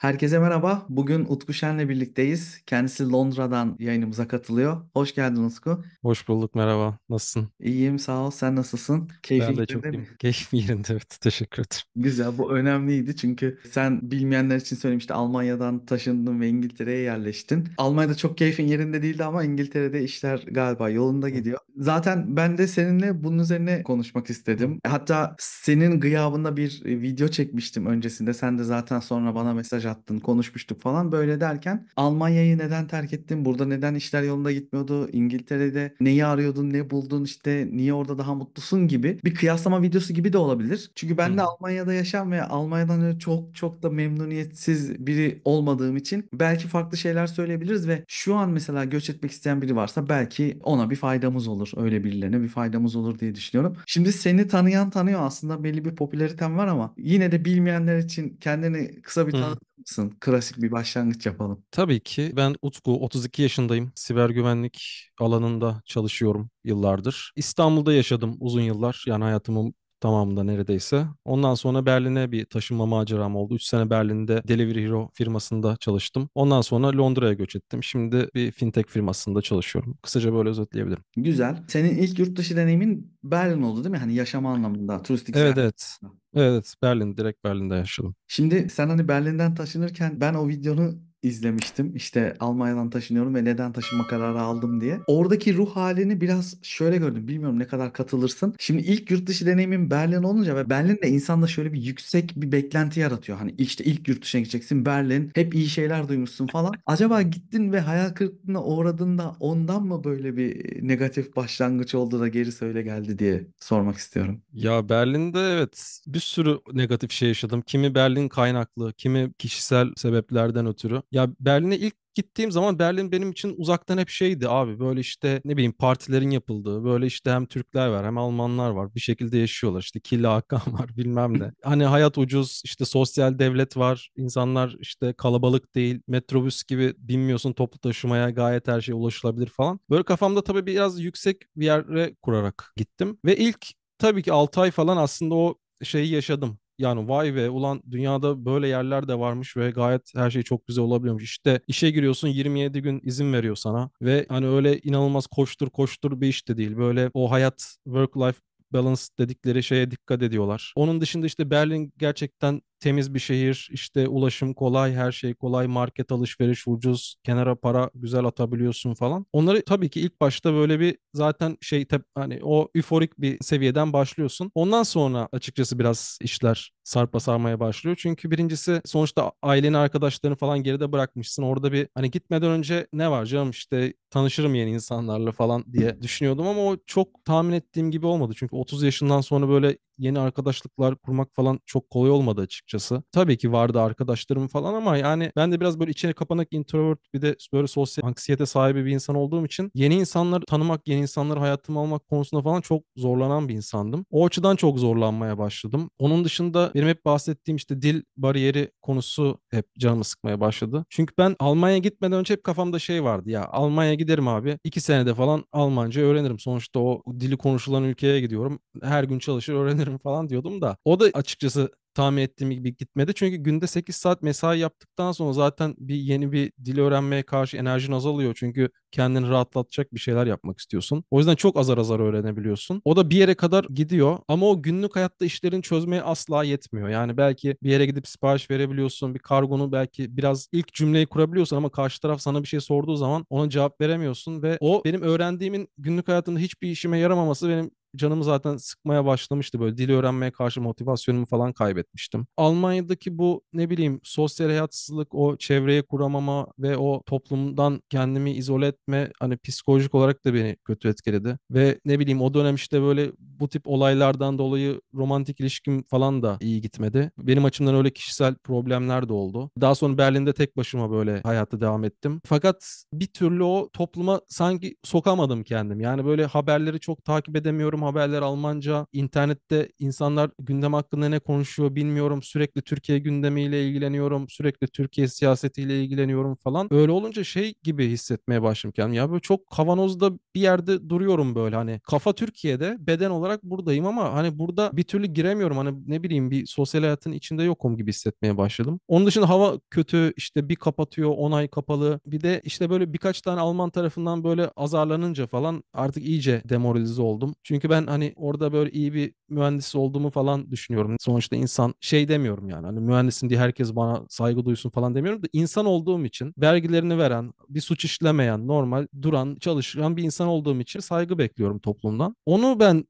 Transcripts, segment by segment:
Herkese merhaba. Bugün Utku Şen'le birlikteyiz. Kendisi Londra'dan yayınımıza katılıyor. Hoş geldin Utku. Hoş bulduk. Merhaba. Nasılsın? İyiyim. Sağ ol. Sen nasılsın? Keyfin ben de çok iyiyim. Keyfim yerinde. Evet. Teşekkür ederim. Güzel. Bu önemliydi çünkü sen bilmeyenler için söylemişti. Almanya'dan taşındın ve İngiltere'ye yerleştin. Almanya'da çok keyfin yerinde değildi ama İngiltere'de işler galiba yolunda gidiyor. Zaten ben de seninle bunun üzerine konuşmak istedim. Hatta senin gıyabında bir video çekmiştim öncesinde. Sen de zaten sonra bana mesaj attın, konuşmuştuk falan böyle derken Almanya'yı neden terk ettin, burada neden işler yolunda gitmiyordu, İngiltere'de neyi arıyordun, ne buldun işte niye orada daha mutlusun gibi bir kıyaslama videosu gibi de olabilir. Çünkü ben de Almanya'da yaşam ve Almanya'dan öyle çok çok da memnuniyetsiz biri olmadığım için belki farklı şeyler söyleyebiliriz ve şu an mesela göç etmek isteyen biri varsa belki ona bir faydamız olur. Öyle birilerine bir faydamız olur diye düşünüyorum. Şimdi seni tanıyan tanıyor aslında belli bir popülariten var ama yine de bilmeyenler için kendini kısa bir tanıt mısın? Klasik bir başlangıç yapalım. Tabii ki. Ben Utku, 32 yaşındayım. Siber güvenlik alanında çalışıyorum yıllardır. İstanbul'da yaşadım uzun yıllar. Yani hayatımın tamamında neredeyse. Ondan sonra Berlin'e bir taşınma maceram oldu. 3 sene Berlin'de Delivery Hero firmasında çalıştım. Ondan sonra Londra'ya göç ettim. Şimdi bir fintech firmasında çalışıyorum. Kısaca böyle özetleyebilirim. Güzel. Senin ilk yurt dışı deneyimin Berlin oldu değil mi? Hani yaşama anlamında, turistik Evet, seyahat. evet. Evet, Berlin. Direkt Berlin'de yaşadım. Şimdi sen hani Berlin'den taşınırken ben o videonu izlemiştim. İşte Almanya'dan taşınıyorum ve neden taşınma kararı aldım diye. Oradaki ruh halini biraz şöyle gördüm. Bilmiyorum ne kadar katılırsın. Şimdi ilk yurt dışı deneyimin Berlin olunca ve Berlin'de de insanda şöyle bir yüksek bir beklenti yaratıyor. Hani işte ilk yurt dışına gideceksin Berlin. Hep iyi şeyler duymuşsun falan. Acaba gittin ve hayal kırıklığına uğradığında ondan mı böyle bir negatif başlangıç oldu da geri söyle geldi diye sormak istiyorum. Ya Berlin'de evet bir sürü negatif şey yaşadım. Kimi Berlin kaynaklı, kimi kişisel sebeplerden ötürü. Ya Berlin'e ilk gittiğim zaman Berlin benim için uzaktan hep şeydi abi böyle işte ne bileyim partilerin yapıldığı böyle işte hem Türkler var hem Almanlar var bir şekilde yaşıyorlar işte Kille Hakan var bilmem ne. Hani hayat ucuz işte sosyal devlet var insanlar işte kalabalık değil metrobüs gibi binmiyorsun toplu taşımaya gayet her şeye ulaşılabilir falan. Böyle kafamda tabii biraz yüksek bir yere kurarak gittim ve ilk tabii ki 6 ay falan aslında o şeyi yaşadım yani vay be ulan dünyada böyle yerler de varmış ve gayet her şey çok güzel olabiliyormuş. İşte işe giriyorsun 27 gün izin veriyor sana ve hani öyle inanılmaz koştur koştur bir iş de değil. Böyle o hayat work life balance dedikleri şeye dikkat ediyorlar. Onun dışında işte Berlin gerçekten temiz bir şehir, işte ulaşım kolay, her şey kolay, market alışveriş ucuz, kenara para güzel atabiliyorsun falan. Onları tabii ki ilk başta böyle bir zaten şey hani o üforik bir seviyeden başlıyorsun. Ondan sonra açıkçası biraz işler sarpa sarmaya başlıyor. Çünkü birincisi sonuçta aileni, arkadaşlarını falan geride bırakmışsın. Orada bir hani gitmeden önce ne var canım işte tanışırım yeni insanlarla falan diye düşünüyordum ama o çok tahmin ettiğim gibi olmadı. Çünkü 30 yaşından sonra böyle yeni arkadaşlıklar kurmak falan çok kolay olmadı açıkçası. Tabii ki vardı arkadaşlarım falan ama yani ben de biraz böyle içine kapanık introvert bir de böyle sosyal anksiyete sahibi bir insan olduğum için yeni insanları tanımak, yeni insanları hayatıma almak konusunda falan çok zorlanan bir insandım. O açıdan çok zorlanmaya başladım. Onun dışında benim hep bahsettiğim işte dil bariyeri konusu hep canımı sıkmaya başladı. Çünkü ben Almanya'ya gitmeden önce hep kafamda şey vardı ya Almanya'ya giderim abi. iki senede falan Almanca öğrenirim. Sonuçta o dili konuşulan ülkeye gidiyorum. Her gün çalışır öğrenirim yaparım falan diyordum da. O da açıkçası tahmin ettiğim gibi gitmedi. Çünkü günde 8 saat mesai yaptıktan sonra zaten bir yeni bir dil öğrenmeye karşı enerjin azalıyor. Çünkü kendini rahatlatacak bir şeyler yapmak istiyorsun. O yüzden çok azar azar öğrenebiliyorsun. O da bir yere kadar gidiyor ama o günlük hayatta işlerin çözmeye asla yetmiyor. Yani belki bir yere gidip sipariş verebiliyorsun. Bir kargonu belki biraz ilk cümleyi kurabiliyorsun ama karşı taraf sana bir şey sorduğu zaman ona cevap veremiyorsun ve o benim öğrendiğimin günlük hayatında hiçbir işime yaramaması benim canımı zaten sıkmaya başlamıştı böyle dili öğrenmeye karşı motivasyonumu falan kaybetmiştim. Almanya'daki bu ne bileyim sosyal hayatsızlık, o çevreye kuramama ve o toplumdan kendimi izole etme hani psikolojik olarak da beni kötü etkiledi. Ve ne bileyim o dönem işte böyle bu tip olaylardan dolayı romantik ilişkim falan da iyi gitmedi. Benim açımdan öyle kişisel problemler de oldu. Daha sonra Berlin'de tek başıma böyle hayata devam ettim. Fakat bir türlü o topluma sanki sokamadım kendim. Yani böyle haberleri çok takip edemiyorum. Haberler Almanca. internette insanlar gündem hakkında ne konuşuyor bilmiyorum. Sürekli Türkiye gündemiyle ilgileniyorum. Sürekli Türkiye siyasetiyle ilgileniyorum falan. Öyle olunca şey gibi hissetmeye başladım kendim. Ya böyle çok kavanozda bir yerde duruyorum böyle hani. Kafa Türkiye'de beden olarak olarak buradayım ama hani burada bir türlü giremiyorum. Hani ne bileyim bir sosyal hayatın içinde yokum gibi hissetmeye başladım. Onun dışında hava kötü işte bir kapatıyor 10 ay kapalı. Bir de işte böyle birkaç tane Alman tarafından böyle azarlanınca falan artık iyice demoralize oldum. Çünkü ben hani orada böyle iyi bir mühendis olduğumu falan düşünüyorum. Sonuçta insan şey demiyorum yani hani mühendisin diye herkes bana saygı duysun falan demiyorum da insan olduğum için vergilerini veren, bir suç işlemeyen, normal duran, çalışan bir insan olduğum için saygı bekliyorum toplumdan. Onu ben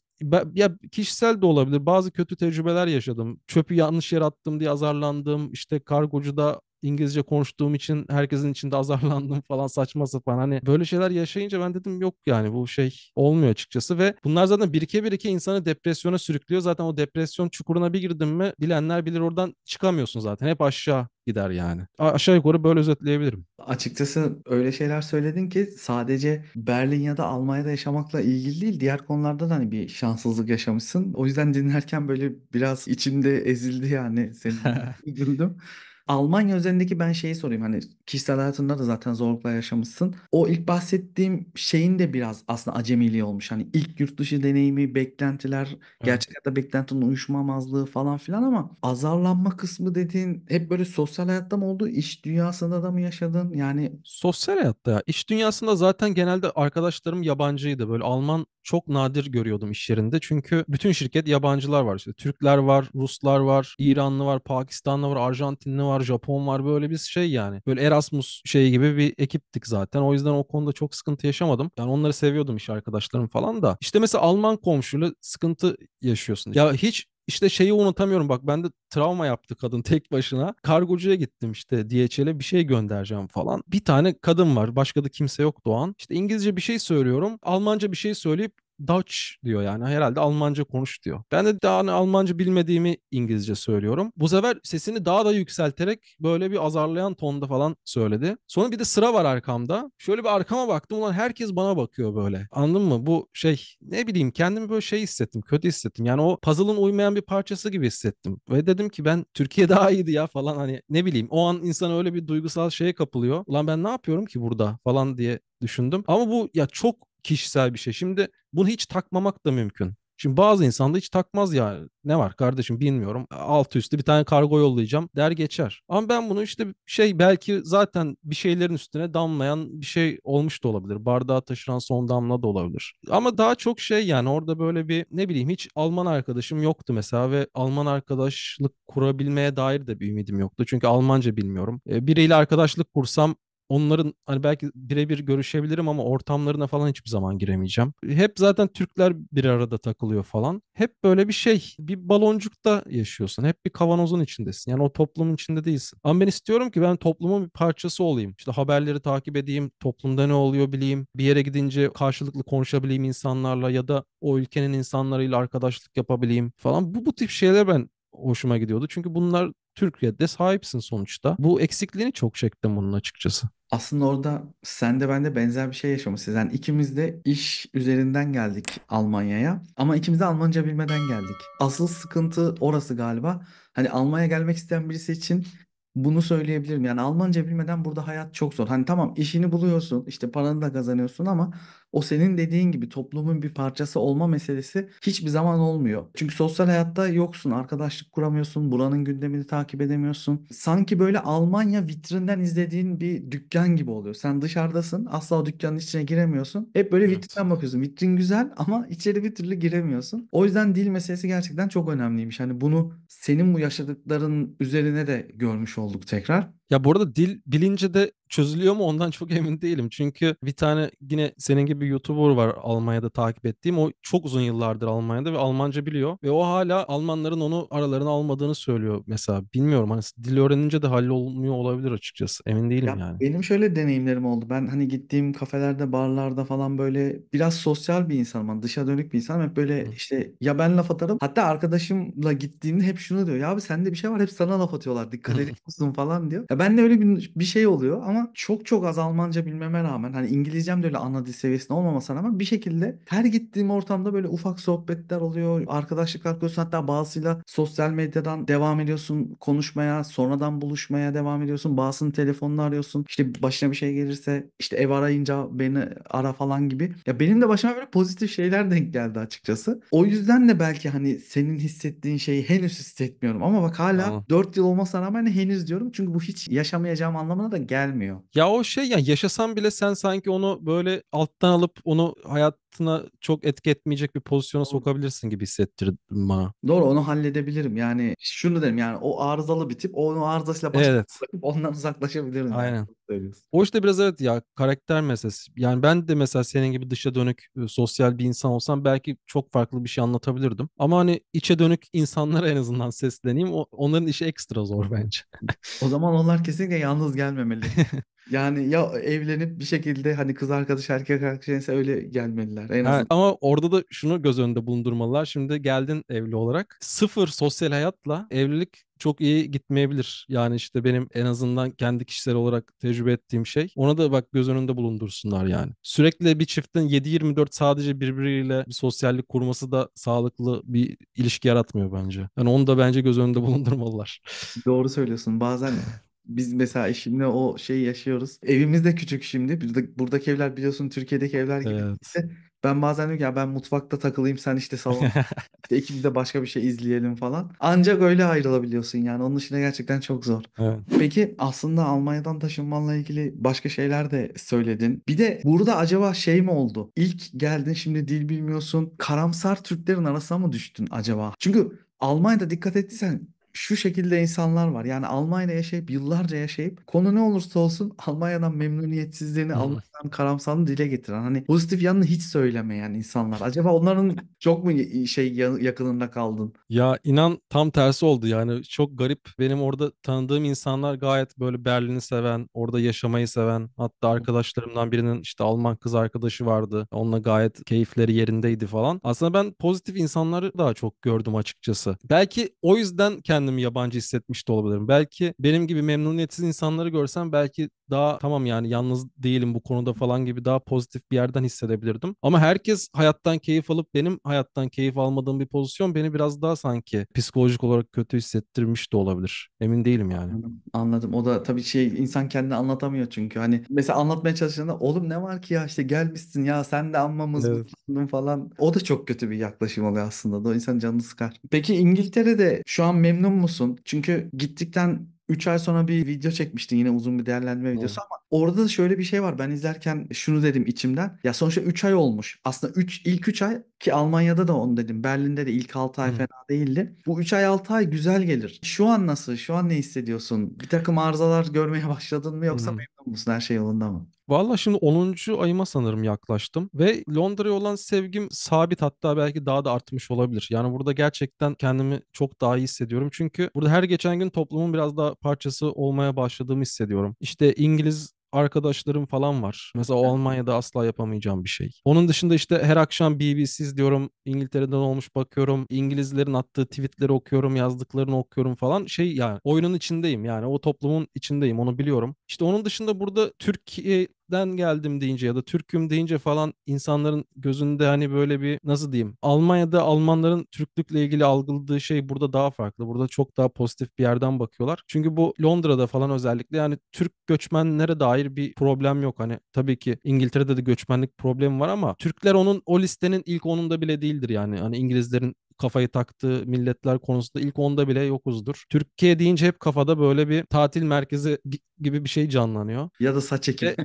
ya kişisel de olabilir. Bazı kötü tecrübeler yaşadım. Çöpü yanlış yere attım diye azarlandım. İşte kargocuda İngilizce konuştuğum için herkesin içinde azarlandım falan saçma sapan. Hani böyle şeyler yaşayınca ben dedim yok yani bu şey olmuyor açıkçası ve bunlar zaten birike birike insanı depresyona sürüklüyor. Zaten o depresyon çukuruna bir girdim mi bilenler bilir oradan çıkamıyorsun zaten. Hep aşağı gider yani. A- aşağı yukarı böyle özetleyebilirim. Açıkçası öyle şeyler söyledin ki sadece Berlin ya da Almanya'da yaşamakla ilgili değil diğer konularda da hani bir şanssızlık yaşamışsın. O yüzden dinlerken böyle biraz içimde ezildi yani senin üzüldüm. Almanya üzerindeki ben şeyi sorayım. Hani kişisel hayatında da zaten zorluklar yaşamışsın. O ilk bahsettiğim şeyin de biraz aslında acemiliği olmuş. Hani ilk yurt dışı deneyimi, beklentiler, Evet. gerçek hayatta beklentinin uyuşmamazlığı falan filan ama azarlanma kısmı dediğin hep böyle sosyal hayatta mı oldu, iş dünyasında da mı yaşadın? Yani Sosyal hayatta ya, iş dünyasında zaten genelde arkadaşlarım yabancıydı. Böyle Alman çok nadir görüyordum iş yerinde. Çünkü bütün şirket yabancılar var. İşte Türkler var, Ruslar var, İranlı var, Pakistanlı var, Arjantinli var var, Japon var böyle bir şey yani. Böyle Erasmus şey gibi bir ekiptik zaten. O yüzden o konuda çok sıkıntı yaşamadım. Yani onları seviyordum iş arkadaşlarım falan da. İşte mesela Alman komşuyla sıkıntı yaşıyorsun. Ya hiç işte şeyi unutamıyorum bak ben de travma yaptı kadın tek başına. Kargocuya gittim işte DHL'e bir şey göndereceğim falan. Bir tane kadın var başka da kimse yok Doğan. İşte İngilizce bir şey söylüyorum. Almanca bir şey söyleyip Dutch diyor yani herhalde Almanca konuş diyor. Ben de daha hani Almanca bilmediğimi İngilizce söylüyorum. Bu sefer sesini daha da yükselterek böyle bir azarlayan tonda falan söyledi. Sonra bir de sıra var arkamda. Şöyle bir arkama baktım ulan herkes bana bakıyor böyle. Anladın mı? Bu şey ne bileyim kendimi böyle şey hissettim. Kötü hissettim. Yani o puzzle'ın uymayan bir parçası gibi hissettim. Ve dedim ki ben Türkiye daha iyiydi ya falan hani ne bileyim. O an insan öyle bir duygusal şeye kapılıyor. Ulan ben ne yapıyorum ki burada falan diye düşündüm. Ama bu ya çok kişisel bir şey. Şimdi bunu hiç takmamak da mümkün. Şimdi bazı insan da hiç takmaz yani. Ne var kardeşim bilmiyorum. Altı üstü bir tane kargo yollayacağım der geçer. Ama ben bunu işte şey belki zaten bir şeylerin üstüne damlayan bir şey olmuş da olabilir. Bardağı taşıran son damla da olabilir. Ama daha çok şey yani orada böyle bir ne bileyim hiç Alman arkadaşım yoktu mesela ve Alman arkadaşlık kurabilmeye dair de bir ümidim yoktu. Çünkü Almanca bilmiyorum. E, biriyle arkadaşlık kursam onların hani belki birebir görüşebilirim ama ortamlarına falan hiçbir zaman giremeyeceğim. Hep zaten Türkler bir arada takılıyor falan. Hep böyle bir şey, bir baloncukta yaşıyorsun. Hep bir kavanozun içindesin. Yani o toplumun içinde değilsin. Ama ben istiyorum ki ben toplumun bir parçası olayım. İşte haberleri takip edeyim, toplumda ne oluyor bileyim. Bir yere gidince karşılıklı konuşabileyim insanlarla ya da o ülkenin insanlarıyla arkadaşlık yapabileyim falan. Bu bu tip şeyler ben hoşuma gidiyordu. Çünkü bunlar Türkiye'de sahipsin sonuçta. Bu eksikliğini çok çektim bunun açıkçası. Aslında orada sen de ben de benzer bir şey yaşamışız. Yani ikimiz de iş üzerinden geldik Almanya'ya ama ikimiz de Almanca bilmeden geldik. Asıl sıkıntı orası galiba. Hani Almanya'ya gelmek isteyen birisi için bunu söyleyebilirim. Yani Almanca bilmeden burada hayat çok zor. Hani tamam işini buluyorsun, işte paranı da kazanıyorsun ama o senin dediğin gibi toplumun bir parçası olma meselesi hiçbir zaman olmuyor. Çünkü sosyal hayatta yoksun, arkadaşlık kuramıyorsun, buranın gündemini takip edemiyorsun. Sanki böyle Almanya vitrinden izlediğin bir dükkan gibi oluyor. Sen dışarıdasın, asla o dükkanın içine giremiyorsun. Hep böyle evet. vitrinden bakıyorsun. Vitrin güzel ama içeri bir türlü giremiyorsun. O yüzden dil meselesi gerçekten çok önemliymiş. Hani bunu senin bu yaşadıkların üzerine de görmüş olduk tekrar. Ya bu arada dil bilince de çözülüyor mu ondan çok emin değilim. Çünkü bir tane yine senin gibi YouTuber var Almanya'da takip ettiğim. O çok uzun yıllardır Almanya'da ve Almanca biliyor. Ve o hala Almanların onu aralarına almadığını söylüyor mesela. Bilmiyorum hani dil öğrenince de hallolmuyor olabilir açıkçası. Emin değilim Ya yani. benim şöyle deneyimlerim oldu. Ben hani gittiğim kafelerde, barlarda falan böyle biraz sosyal bir insanım. Hani dışa dönük bir insanım. Hep böyle işte ya ben laf atarım. Hatta arkadaşımla gittiğimde hep şunu diyor. Ya abi sende bir şey var hep sana laf atıyorlar. Dikkat Hı. falan diyor. Ya ben de öyle bir, bir şey oluyor ama çok çok az Almanca bilmeme rağmen hani İngilizcem de öyle ana dil seviyesinde olmamasına rağmen bir şekilde her gittiğim ortamda böyle ufak sohbetler oluyor. Arkadaşlıklar kuruyorsun hatta bazısıyla sosyal medyadan devam ediyorsun konuşmaya sonradan buluşmaya devam ediyorsun. Bazısının telefonunu arıyorsun işte başına bir şey gelirse işte ev arayınca beni ara falan gibi. Ya benim de başıma böyle pozitif şeyler denk geldi açıkçası. O yüzden de belki hani senin hissettiğin şeyi henüz hissetmiyorum ama bak hala Aa. 4 yıl olmasına rağmen henüz diyorum. Çünkü bu hiç yaşamayacağım anlamına da gelmiyor. Ya o şey ya yaşasan bile sen sanki onu böyle alttan alıp onu hayat hayatına çok etki etmeyecek bir pozisyona sokabilirsin gibi hissettirdi bana. Doğru onu halledebilirim. Yani şunu derim yani o arızalı bir tip onu arızasıyla şey başlayıp evet. ondan uzaklaşabilirim. Aynen. Yani O işte biraz evet ya karakter meselesi. Yani ben de mesela senin gibi dışa dönük sosyal bir insan olsam belki çok farklı bir şey anlatabilirdim. Ama hani içe dönük insanlara en azından sesleneyim. onların işi ekstra zor bence. o zaman onlar kesinlikle yalnız gelmemeli. Yani ya evlenip bir şekilde hani kız arkadaş erkek arkadaş neyse öyle gelmeliler en Ha, azından. ama orada da şunu göz önünde bulundurmalılar. Şimdi geldin evli olarak. Sıfır sosyal hayatla evlilik çok iyi gitmeyebilir. Yani işte benim en azından kendi kişisel olarak tecrübe ettiğim şey. Ona da bak göz önünde bulundursunlar yani. Sürekli bir çiftin 7-24 sadece birbiriyle bir sosyallik kurması da sağlıklı bir ilişki yaratmıyor bence. Yani onu da bence göz önünde bulundurmalılar. Doğru söylüyorsun. Bazen biz mesela şimdi o şeyi yaşıyoruz. Evimiz de küçük şimdi. Burada, buradaki evler biliyorsun Türkiye'deki evler gibi. Evet. İşte ben bazen diyorum ki ya ben mutfakta takılayım sen işte salon. işte ikimiz de başka bir şey izleyelim falan. Ancak öyle ayrılabiliyorsun yani. Onun dışında gerçekten çok zor. Evet. Peki aslında Almanya'dan taşınmanla ilgili başka şeyler de söyledin. Bir de burada acaba şey mi oldu? İlk geldin şimdi dil bilmiyorsun. Karamsar Türklerin arasına mı düştün acaba? Çünkü Almanya'da dikkat ettiysen şu şekilde insanlar var. Yani Almanya'da yaşayıp yıllarca yaşayıp konu ne olursa olsun Almanya'dan memnuniyetsizliğini, Hmm. Almanya'dan karamsarlığını dile getiren hani pozitif yanını hiç söylemeyen insanlar. Acaba onların çok mu şey yakınında kaldın? Ya inan tam tersi oldu yani çok garip. Benim orada tanıdığım insanlar gayet böyle Berlin'i seven, orada yaşamayı seven. Hatta arkadaşlarımdan birinin işte Alman kız arkadaşı vardı. Onunla gayet keyifleri yerindeydi falan. Aslında ben pozitif insanları daha çok gördüm açıkçası. Belki o yüzden kendim kendimi yabancı hissetmiş de olabilirim. Belki benim gibi memnuniyetsiz insanları görsem belki daha tamam yani yalnız değilim bu konuda falan gibi daha pozitif bir yerden hissedebilirdim. Ama herkes hayattan keyif alıp benim hayattan keyif almadığım bir pozisyon beni biraz daha sanki psikolojik olarak kötü hissettirmiş de olabilir. Emin değilim yani. Anladım. O da tabii şey insan kendini anlatamıyor çünkü. Hani mesela anlatmaya çalıştığında oğlum ne var ki ya işte gelmişsin ya sen de anmamız evet. falan. O da çok kötü bir yaklaşım oluyor aslında. Da o insan canını sıkar. Peki İngiltere'de şu an memnun memnun musun? Çünkü gittikten 3 ay sonra bir video çekmiştin yine uzun bir değerlendirme videosu ama orada da şöyle bir şey var. Ben izlerken şunu dedim içimden. Ya sonuçta 3 ay olmuş. Aslında 3 ilk 3 ay ki Almanya'da da onu dedim. Berlin'de de ilk 6 ay Hı. fena değildi. Bu 3 ay 6 ay güzel gelir. Şu an nasıl? Şu an ne hissediyorsun? Bir takım arızalar görmeye başladın mı yoksa Hı. memnun musun? Her şey yolunda mı? Valla şimdi 10. ayıma sanırım yaklaştım ve Londra'ya olan sevgim sabit hatta belki daha da artmış olabilir. Yani burada gerçekten kendimi çok daha iyi hissediyorum. Çünkü burada her geçen gün toplumun biraz daha parçası olmaya başladığımı hissediyorum. İşte İngiliz arkadaşlarım falan var. Mesela o Almanya'da asla yapamayacağım bir şey. Onun dışında işte her akşam BBC diyorum İngiltere'den olmuş bakıyorum. İngilizlerin attığı tweetleri okuyorum, yazdıklarını okuyorum falan. Şey yani oyunun içindeyim yani o toplumun içindeyim onu biliyorum. İşte onun dışında burada Türkiye Türk'ten geldim deyince ya da Türk'üm deyince falan insanların gözünde hani böyle bir nasıl diyeyim Almanya'da Almanların Türklükle ilgili algıladığı şey burada daha farklı. Burada çok daha pozitif bir yerden bakıyorlar. Çünkü bu Londra'da falan özellikle yani Türk göçmenlere dair bir problem yok. Hani tabii ki İngiltere'de de göçmenlik problemi var ama Türkler onun o listenin ilk onunda bile değildir yani. Hani İngilizlerin kafayı taktığı milletler konusunda ilk onda bile yokuzdur. Türkiye deyince hep kafada böyle bir tatil merkezi gibi bir şey canlanıyor. Ya da saç ekim. Yani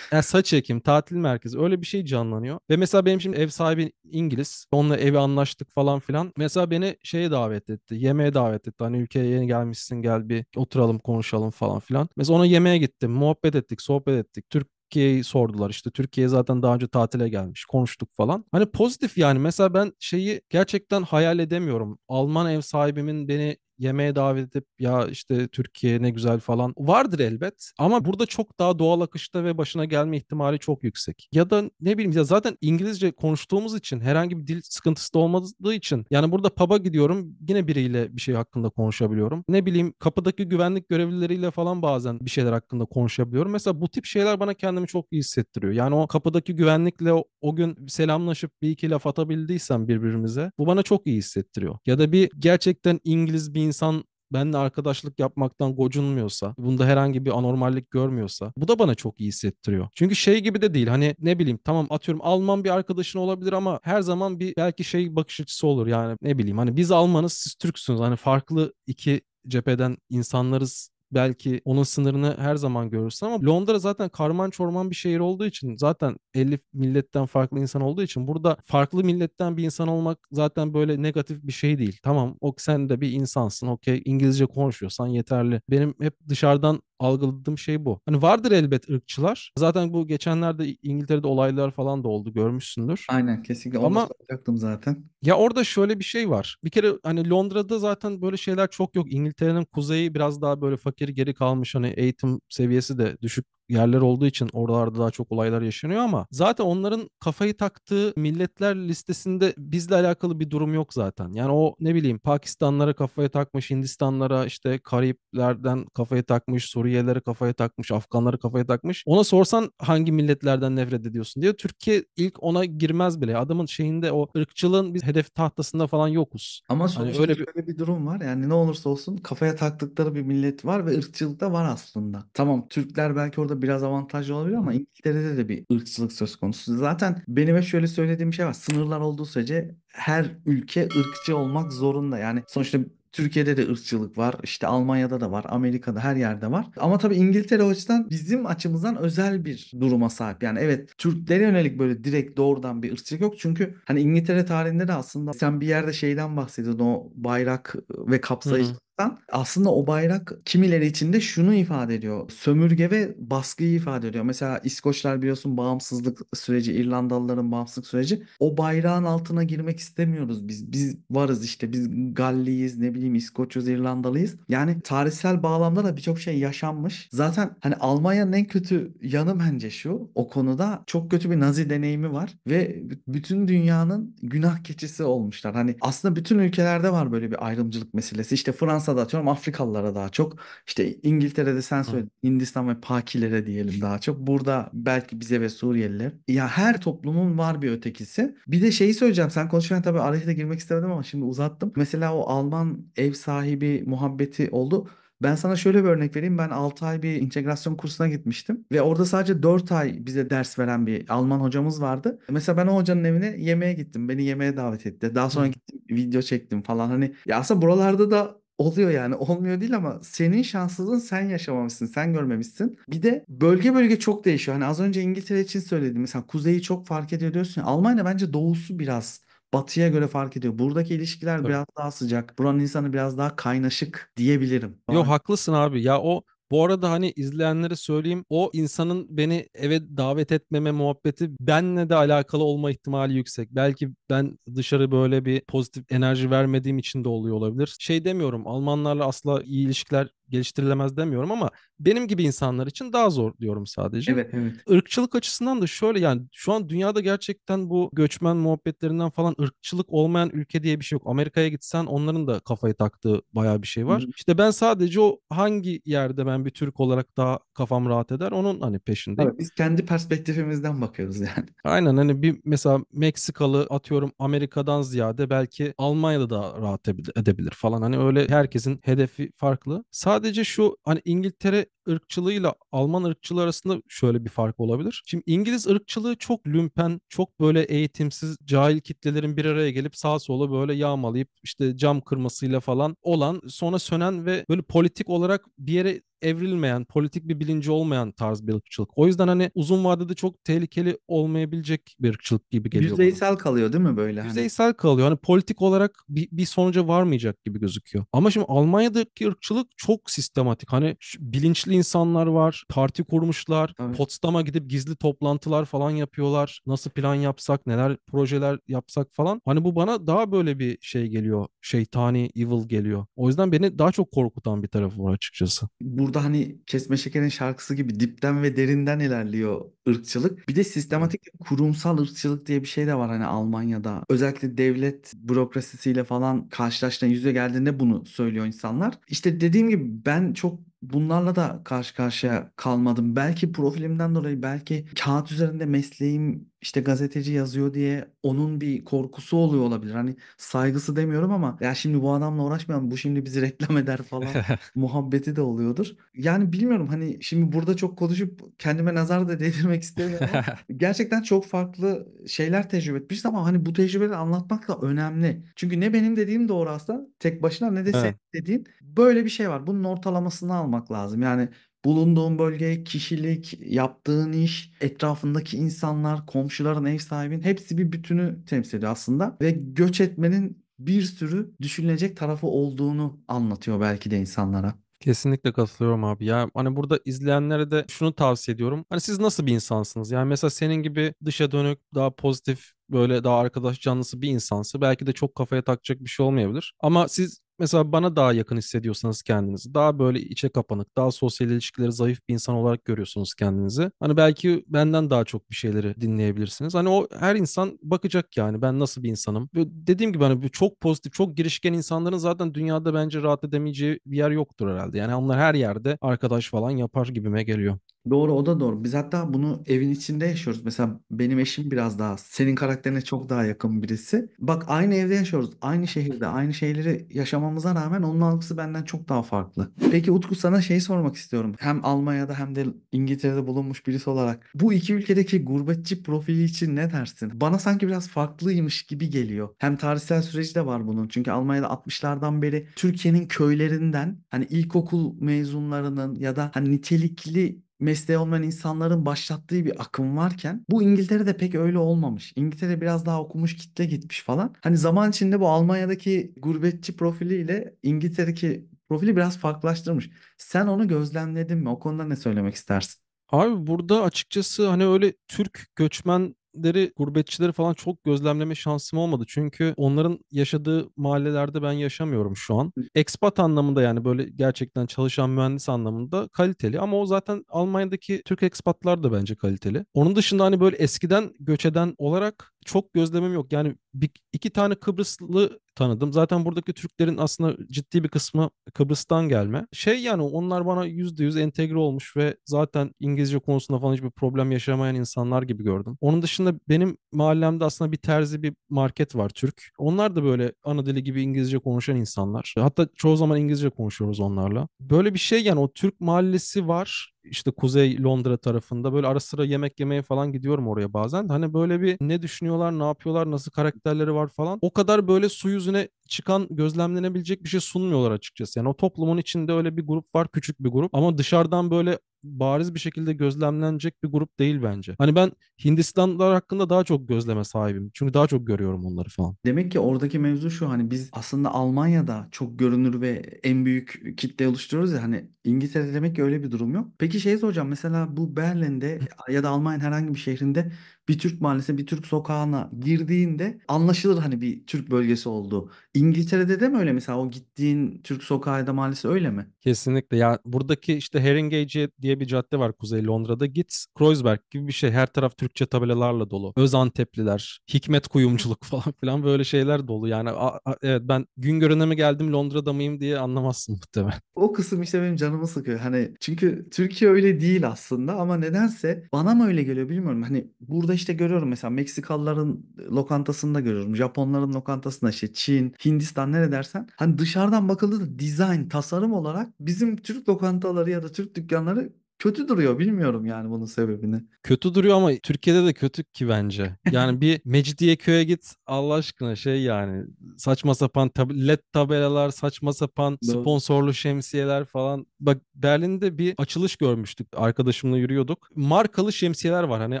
e, saç ekim, tatil merkezi öyle bir şey canlanıyor. Ve mesela benim şimdi ev sahibi İngiliz. Onunla evi anlaştık falan filan. Mesela beni şeye davet etti. Yemeğe davet etti. Hani ülkeye yeni gelmişsin gel bir oturalım konuşalım falan filan. Mesela ona yemeğe gittim. Muhabbet ettik, sohbet ettik. Türk Türkiye'yi sordular işte Türkiye zaten daha önce tatile gelmiş konuştuk falan. Hani pozitif yani mesela ben şeyi gerçekten hayal edemiyorum. Alman ev sahibimin beni yemeğe davet edip ya işte Türkiye ne güzel falan vardır elbet. Ama burada çok daha doğal akışta ve başına gelme ihtimali çok yüksek. Ya da ne bileyim ya zaten İngilizce konuştuğumuz için herhangi bir dil sıkıntısı da olmadığı için yani burada pub'a gidiyorum yine biriyle bir şey hakkında konuşabiliyorum. Ne bileyim kapıdaki güvenlik görevlileriyle falan bazen bir şeyler hakkında konuşabiliyorum. Mesela bu tip şeyler bana kendimi çok iyi hissettiriyor. Yani o kapıdaki güvenlikle o, o gün selamlaşıp bir iki laf atabildiysem birbirimize bu bana çok iyi hissettiriyor. Ya da bir gerçekten İngiliz bir insan benle arkadaşlık yapmaktan gocunmuyorsa, bunda herhangi bir anormallik görmüyorsa bu da bana çok iyi hissettiriyor. Çünkü şey gibi de değil hani ne bileyim tamam atıyorum Alman bir arkadaşın olabilir ama her zaman bir belki şey bakış açısı olur yani ne bileyim hani biz Almanız siz Türksünüz hani farklı iki cepheden insanlarız belki onun sınırını her zaman görürsün ama Londra zaten karman çorman bir şehir olduğu için zaten 50 milletten farklı insan olduğu için burada farklı milletten bir insan olmak zaten böyle negatif bir şey değil. Tamam o sen de bir insansın okey İngilizce konuşuyorsan yeterli. Benim hep dışarıdan algıladığım şey bu. Hani vardır elbet ırkçılar. Zaten bu geçenlerde İngiltere'de olaylar falan da oldu görmüşsündür. Aynen kesinlikle onu Ama, soracaktım zaten. Ya orada şöyle bir şey var. Bir kere hani Londra'da zaten böyle şeyler çok yok. İngiltere'nin kuzeyi biraz daha böyle fakir geri kalmış hani eğitim seviyesi de düşük yerler olduğu için oralarda daha çok olaylar yaşanıyor ama zaten onların kafayı taktığı milletler listesinde bizle alakalı bir durum yok zaten. Yani o ne bileyim Pakistanlara kafayı takmış, Hindistanlara işte Karayiplerden kafayı takmış, Suriyelilere kafayı takmış, Afganlara kafayı takmış. Ona sorsan hangi milletlerden nefret ediyorsun diye Türkiye ilk ona girmez bile. Adamın şeyinde o ırkçılığın bir hedef tahtasında falan yokuz. Ama hani sonuçta hani öyle bir... bir durum var. Yani ne olursa olsun kafaya taktıkları bir millet var ve ırkçılık da var aslında. Tamam Türkler belki orada biraz avantajlı olabilir ama İngiltere'de de bir ırkçılık söz konusu. Zaten benim hep şöyle söylediğim şey var. Sınırlar olduğu sürece her ülke ırkçı olmak zorunda. Yani sonuçta Türkiye'de de ırkçılık var. işte Almanya'da da var. Amerika'da her yerde var. Ama tabii İngiltere o açıdan bizim açımızdan özel bir duruma sahip. Yani evet Türklere yönelik böyle direkt doğrudan bir ırkçılık yok. Çünkü hani İngiltere tarihinde de aslında sen bir yerde şeyden bahsediyordun o bayrak ve kapsayıcı olmaktan aslında o bayrak kimileri için de şunu ifade ediyor. Sömürge ve baskıyı ifade ediyor. Mesela İskoçlar biliyorsun bağımsızlık süreci, İrlandalıların bağımsızlık süreci. O bayrağın altına girmek istemiyoruz biz. Biz varız işte. Biz Galliyiz, ne bileyim İskoçuz, İrlandalıyız. Yani tarihsel bağlamda da birçok şey yaşanmış. Zaten hani Almanya'nın en kötü yanı bence şu. O konuda çok kötü bir Nazi deneyimi var ve bütün dünyanın günah keçisi olmuşlar. Hani aslında bütün ülkelerde var böyle bir ayrımcılık meselesi. İşte Fransa Asya'da atıyorum Afrikalılara daha çok. işte İngiltere'de sen söyledin Hindistan ve Pakilere diyelim daha çok. Burada belki bize ve Suriyeliler. Ya her toplumun var bir ötekisi. Bir de şeyi söyleyeceğim. Sen konuşurken tabii araya da girmek istemedim ama şimdi uzattım. Mesela o Alman ev sahibi muhabbeti oldu. Ben sana şöyle bir örnek vereyim. Ben 6 ay bir integrasyon kursuna gitmiştim ve orada sadece 4 ay bize ders veren bir Alman hocamız vardı. Mesela ben o hocanın evine yemeğe gittim. Beni yemeğe davet etti. Daha sonra gittim video çektim falan. Hani ya aslında buralarda da oluyor yani olmuyor değil ama senin şanssızlığın sen yaşamamışsın sen görmemişsin. Bir de bölge bölge çok değişiyor. Hani az önce İngiltere için söyledim mesela kuzeyi çok fark ediyor diyorsun. Ya, Almanya bence doğusu biraz batıya göre fark ediyor. Buradaki ilişkiler Tabii. biraz daha sıcak. Buranın insanı biraz daha kaynaşık diyebilirim. Yo haklısın abi ya o bu arada hani izleyenlere söyleyeyim o insanın beni eve davet etmeme muhabbeti benle de alakalı olma ihtimali yüksek. Belki ben dışarı böyle bir pozitif enerji vermediğim için de oluyor olabilir. Şey demiyorum Almanlarla asla iyi ilişkiler geliştirilemez demiyorum ama benim gibi insanlar için daha zor diyorum sadece. Evet, evet. Irkçılık açısından da şöyle yani şu an dünyada gerçekten bu göçmen muhabbetlerinden falan ırkçılık olmayan ülke diye bir şey yok. Amerika'ya gitsen onların da kafayı taktığı bayağı bir şey var. Hı. İşte ben sadece o hangi yerde ben bir Türk olarak daha kafam rahat eder onun hani peşindeyim. Evet, biz kendi perspektifimizden bakıyoruz yani. Aynen hani bir mesela Meksikalı atıyorum Amerika'dan ziyade belki Almanya'da da rahat edebilir falan. Hani öyle herkesin hedefi farklı. Sadece sadece şu hani İngiltere ırkçılığıyla Alman ırkçılığı arasında şöyle bir fark olabilir. Şimdi İngiliz ırkçılığı çok lümpen, çok böyle eğitimsiz, cahil kitlelerin bir araya gelip sağa sola böyle yağmalayıp işte cam kırmasıyla falan olan sonra sönen ve böyle politik olarak bir yere evrilmeyen, politik bir bilinci olmayan tarz bir ırkçılık. O yüzden hani uzun vadede çok tehlikeli olmayabilecek bir ırkçılık gibi geliyor. Yüzeysel bana. kalıyor değil mi böyle? Hani? Yüzeysel hani? kalıyor. Hani politik olarak bir, bir sonuca varmayacak gibi gözüküyor. Ama şimdi Almanya'daki ırkçılık çok sistematik. Hani bilinçli insanlar var. Parti kurmuşlar. Evet. Potsdam'a gidip gizli toplantılar falan yapıyorlar. Nasıl plan yapsak, neler projeler yapsak falan. Hani bu bana daha böyle bir şey geliyor. Şeytani, evil geliyor. O yüzden beni daha çok korkutan bir tarafı var açıkçası. Burada hani Kesme Şeker'in şarkısı gibi dipten ve derinden ilerliyor ırkçılık. Bir de sistematik kurumsal ırkçılık diye bir şey de var hani Almanya'da. Özellikle devlet bürokrasisiyle falan karşılaştığında yüzde geldiğinde bunu söylüyor insanlar. İşte dediğim gibi ben çok bunlarla da karşı karşıya kalmadım. Belki profilimden dolayı, belki kağıt üzerinde mesleğim işte gazeteci yazıyor diye onun bir korkusu oluyor olabilir. Hani saygısı demiyorum ama ya şimdi bu adamla uğraşmayalım bu şimdi bizi reklam eder falan muhabbeti de oluyordur. Yani bilmiyorum hani şimdi burada çok konuşup kendime nazar da değdirmek istemiyorum gerçekten çok farklı şeyler tecrübe etmişiz ama hani bu tecrübeleri anlatmak da önemli. Çünkü ne benim dediğim doğru aslında tek başına ne de senin dediğin böyle bir şey var. Bunun ortalamasını almak lazım. Yani Bulunduğun bölge, kişilik, yaptığın iş, etrafındaki insanlar, komşuların, ev sahibin hepsi bir bütünü temsil ediyor aslında. Ve göç etmenin bir sürü düşünülecek tarafı olduğunu anlatıyor belki de insanlara. Kesinlikle katılıyorum abi. Ya hani burada izleyenlere de şunu tavsiye ediyorum. Hani siz nasıl bir insansınız? Yani mesela senin gibi dışa dönük, daha pozitif, böyle daha arkadaş canlısı bir insansı belki de çok kafaya takacak bir şey olmayabilir. Ama siz mesela bana daha yakın hissediyorsanız kendinizi, daha böyle içe kapanık, daha sosyal ilişkileri zayıf bir insan olarak görüyorsunuz kendinizi. Hani belki benden daha çok bir şeyleri dinleyebilirsiniz. Hani o her insan bakacak yani ben nasıl bir insanım. Böyle dediğim gibi hani çok pozitif, çok girişken insanların zaten dünyada bence rahat edemeyeceği bir yer yoktur herhalde. Yani onlar her yerde arkadaş falan yapar gibime geliyor. Doğru o da doğru. Biz hatta bunu evin içinde yaşıyoruz. Mesela benim eşim biraz daha senin karakterine çok daha yakın birisi. Bak aynı evde yaşıyoruz. Aynı şehirde aynı şeyleri yaşamamıza rağmen onun algısı benden çok daha farklı. Peki Utku sana şey sormak istiyorum. Hem Almanya'da hem de İngiltere'de bulunmuş birisi olarak bu iki ülkedeki gurbetçi profili için ne dersin? Bana sanki biraz farklıymış gibi geliyor. Hem tarihsel süreci de var bunun. Çünkü Almanya'da 60'lardan beri Türkiye'nin köylerinden hani ilkokul mezunlarının ya da hani nitelikli mesleği olmayan insanların başlattığı bir akım varken bu İngiltere'de pek öyle olmamış. İngiltere biraz daha okumuş kitle gitmiş falan. Hani zaman içinde bu Almanya'daki gurbetçi profiliyle İngiltere'deki profili biraz farklılaştırmış. Sen onu gözlemledin mi? O konuda ne söylemek istersin? Abi burada açıkçası hani öyle Türk göçmen Leri, gurbetçileri falan çok gözlemleme şansım olmadı. Çünkü onların yaşadığı mahallelerde ben yaşamıyorum şu an. Expat anlamında yani böyle gerçekten çalışan mühendis anlamında kaliteli. Ama o zaten Almanya'daki Türk ekspatlar da bence kaliteli. Onun dışında hani böyle eskiden göç eden olarak çok gözlemim yok. Yani bir, iki tane Kıbrıslı tanıdım. Zaten buradaki Türklerin aslında ciddi bir kısmı Kıbrıs'tan gelme. Şey yani onlar bana yüzde yüz entegre olmuş ve zaten İngilizce konusunda falan hiçbir problem yaşamayan insanlar gibi gördüm. Onun dışında benim mahallemde aslında bir terzi bir market var Türk. Onlar da böyle ana dili gibi İngilizce konuşan insanlar. Hatta çoğu zaman İngilizce konuşuyoruz onlarla. Böyle bir şey yani o Türk mahallesi var işte Kuzey Londra tarafında böyle ara sıra yemek yemeye falan gidiyorum oraya bazen. Hani böyle bir ne düşünüyorlar, ne yapıyorlar, nasıl karakterleri var falan. O kadar böyle su yüzüne çıkan gözlemlenebilecek bir şey sunmuyorlar açıkçası. Yani o toplumun içinde öyle bir grup var, küçük bir grup ama dışarıdan böyle bariz bir şekilde gözlemlenecek bir grup değil bence. Hani ben Hindistanlılar hakkında daha çok gözleme sahibim. Çünkü daha çok görüyorum onları falan. Demek ki oradaki mevzu şu hani biz aslında Almanya'da çok görünür ve en büyük kitle oluşturuyoruz ya hani İngiltere'de demek ki öyle bir durum yok. Peki şey soracağım mesela bu Berlin'de ya da Almanya'nın herhangi bir şehrinde bir Türk mahallesine, bir Türk sokağına girdiğinde anlaşılır hani bir Türk bölgesi oldu. İngiltere'de de mi öyle mesela o gittiğin Türk sokağı da mahallesi öyle mi? Kesinlikle ya buradaki işte Haringey diye bir cadde var Kuzey Londra'da git Kreuzberg gibi bir şey her taraf Türkçe tabelalarla dolu. Özantepliler, hikmet kuyumculuk falan filan böyle şeyler dolu yani a, a, evet ben Güngören'e mi geldim Londra'da mıyım diye anlamazsın muhtemelen. O kısım işte benim canımı sıkıyor hani çünkü Türkiye öyle değil aslında ama nedense bana mı öyle geliyor bilmiyorum hani burada işte görüyorum mesela Meksikalıların lokantasında görüyorum. Japonların lokantasında işte Çin, Hindistan nere dersen. Hani dışarıdan bakıldığı da dizayn, tasarım olarak bizim Türk lokantaları ya da Türk dükkanları kötü duruyor bilmiyorum yani bunun sebebini. Kötü duruyor ama Türkiye'de de kötü ki bence. Yani bir köye git Allah aşkına şey yani saçma sapan tab- led tabelalar, saçma sapan sponsorlu şemsiyeler falan. Bak Berlin'de bir açılış görmüştük. Arkadaşımla yürüyorduk. Markalı şemsiyeler var. Hani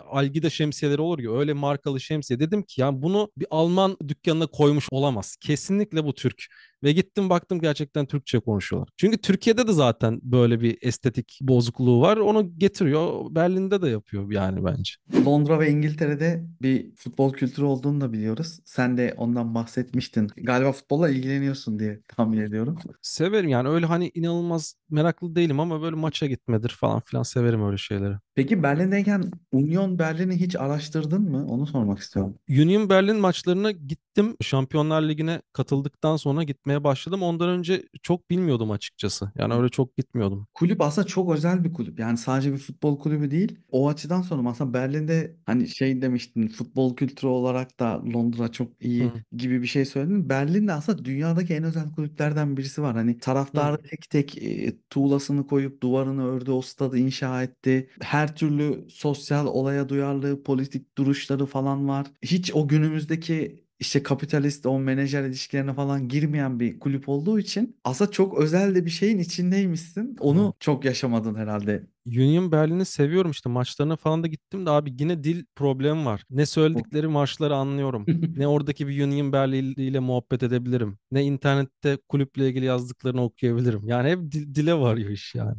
Algida şemsiyeleri olur ya öyle markalı şemsiye. Dedim ki yani bunu bir Alman dükkanına koymuş olamaz. Kesinlikle bu Türk ve gittim baktım gerçekten Türkçe konuşuyorlar. Çünkü Türkiye'de de zaten böyle bir estetik bozukluğu var. Onu getiriyor. Berlin'de de yapıyor yani bence. Londra ve İngiltere'de bir futbol kültürü olduğunu da biliyoruz. Sen de ondan bahsetmiştin. Galiba futbolla ilgileniyorsun diye tahmin ediyorum. Severim yani öyle hani inanılmaz meraklı değilim ama böyle maça gitmedir falan filan severim öyle şeyleri. Peki Berlin'deyken Union Berlin'i hiç araştırdın mı? Onu sormak istiyorum. Union Berlin maçlarına gittim. Şampiyonlar Ligi'ne katıldıktan sonra gitmeye başladım. Ondan önce çok bilmiyordum açıkçası. Yani öyle çok gitmiyordum. Kulüp aslında çok özel bir kulüp. Yani sadece bir futbol kulübü değil. O açıdan sonra aslında Berlin'de hani şey demiştin futbol kültürü olarak da Londra çok iyi Hı. gibi bir şey söyledin. Berlin'de aslında dünyadaki en özel kulüplerden birisi var. Hani taraftarı Hı. tek tek e, tuğlasını koyup duvarını ördü, o stadı inşa etti. Her her türlü sosyal olaya duyarlı politik duruşları falan var. Hiç o günümüzdeki işte kapitalist o menajer ilişkilerine falan girmeyen bir kulüp olduğu için aslında çok özel de bir şeyin içindeymişsin. Onu çok yaşamadın herhalde Union Berlin'i seviyorum işte maçlarına falan da gittim de abi yine dil problemi var. Ne söyledikleri maçları anlıyorum. ne oradaki bir Union Berlin ile muhabbet edebilirim. Ne internette kulüple ilgili yazdıklarını okuyabilirim. Yani hep dil, dile varıyor iş yani.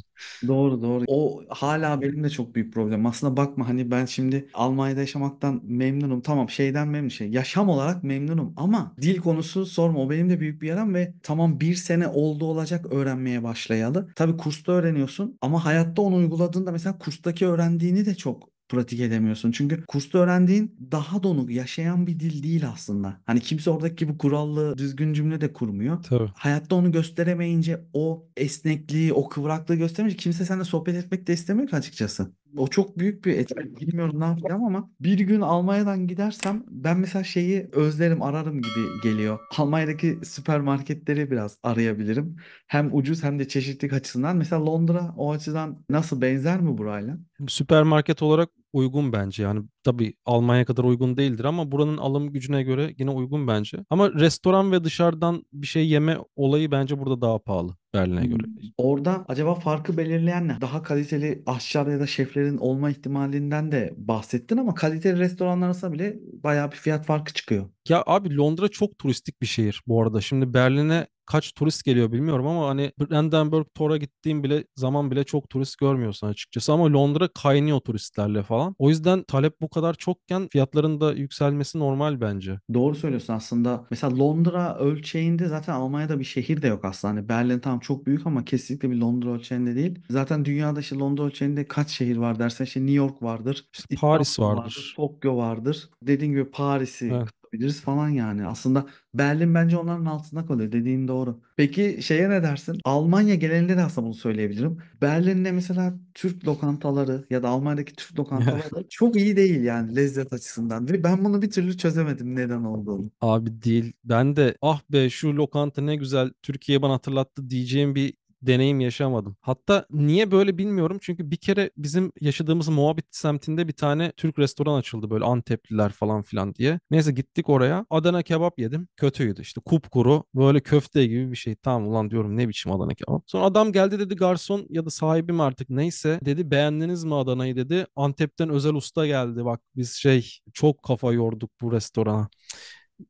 Doğru doğru. O hala benim de çok büyük problem. Aslında bakma hani ben şimdi Almanya'da yaşamaktan memnunum. Tamam şeyden memnun şey. Yaşam olarak memnunum ama dil konusu sorma. O benim de büyük bir yaram ve tamam bir sene oldu olacak öğrenmeye başlayalı. Tabii kursta öğreniyorsun ama hayatta onu uyguladığında mesela kurstaki öğrendiğini de çok pratik edemiyorsun. Çünkü kursta öğrendiğin daha donuk yaşayan bir dil değil aslında. Hani kimse oradaki gibi kurallı düzgün cümle de kurmuyor. Tabii. Hayatta onu gösteremeyince o esnekliği, o kıvraklığı gösteremeyince kimse seninle sohbet etmek de istemiyor ki açıkçası. O çok büyük bir etki. Bilmiyorum ne yapacağım ama bir gün Almanya'dan gidersem ben mesela şeyi özlerim ararım gibi geliyor. Almanya'daki süpermarketleri biraz arayabilirim. Hem ucuz hem de çeşitlilik açısından. Mesela Londra o açıdan nasıl benzer mi burayla? Süpermarket olarak uygun bence. Yani tabii Almanya kadar uygun değildir ama buranın alım gücüne göre yine uygun bence. Ama restoran ve dışarıdan bir şey yeme olayı bence burada daha pahalı. Berlin'e göre. Hmm. Orada acaba farkı belirleyen ne? Daha kaliteli aşçılar ya da şeflerin olma ihtimalinden de bahsettin ama kaliteli restoranlar arasında bile bayağı bir fiyat farkı çıkıyor. Ya abi Londra çok turistik bir şehir bu arada. Şimdi Berlin'e kaç turist geliyor bilmiyorum ama hani Brandenburg Tor'a gittiğim bile zaman bile çok turist görmüyorsun açıkçası ama Londra kaynıyor turistlerle falan. O yüzden talep bu kadar çokken fiyatların da yükselmesi normal bence. Doğru söylüyorsun aslında. Mesela Londra ölçeğinde zaten Almanya'da bir şehir de yok aslında. Hani Berlin tam çok büyük ama kesinlikle bir Londra ölçeğinde değil. Zaten dünyada işte Londra ölçeğinde kaç şehir var dersen işte New York vardır. İşte Paris vardır. vardır. Tokyo vardır. Dediğin gibi Paris'i, evet yapabiliriz falan yani. Aslında Berlin bence onların altında kalıyor. Dediğin doğru. Peki şeye ne dersin? Almanya genelinde de aslında bunu söyleyebilirim. Berlin'de mesela Türk lokantaları ya da Almanya'daki Türk lokantaları çok iyi değil yani lezzet açısından. Ve ben bunu bir türlü çözemedim neden olduğunu. Abi değil. Ben de ah be şu lokanta ne güzel Türkiye bana hatırlattı diyeceğim bir deneyim yaşamadım. Hatta niye böyle bilmiyorum. Çünkü bir kere bizim yaşadığımız Moabit semtinde bir tane Türk restoran açıldı böyle Antepliler falan filan diye. Neyse gittik oraya. Adana kebap yedim. Kötüydü işte kupkuru böyle köfte gibi bir şey. Tamam ulan diyorum ne biçim Adana kebap. Sonra adam geldi dedi garson ya da sahibim artık neyse dedi beğendiniz mi Adana'yı dedi. Antep'ten özel usta geldi bak biz şey çok kafa yorduk bu restorana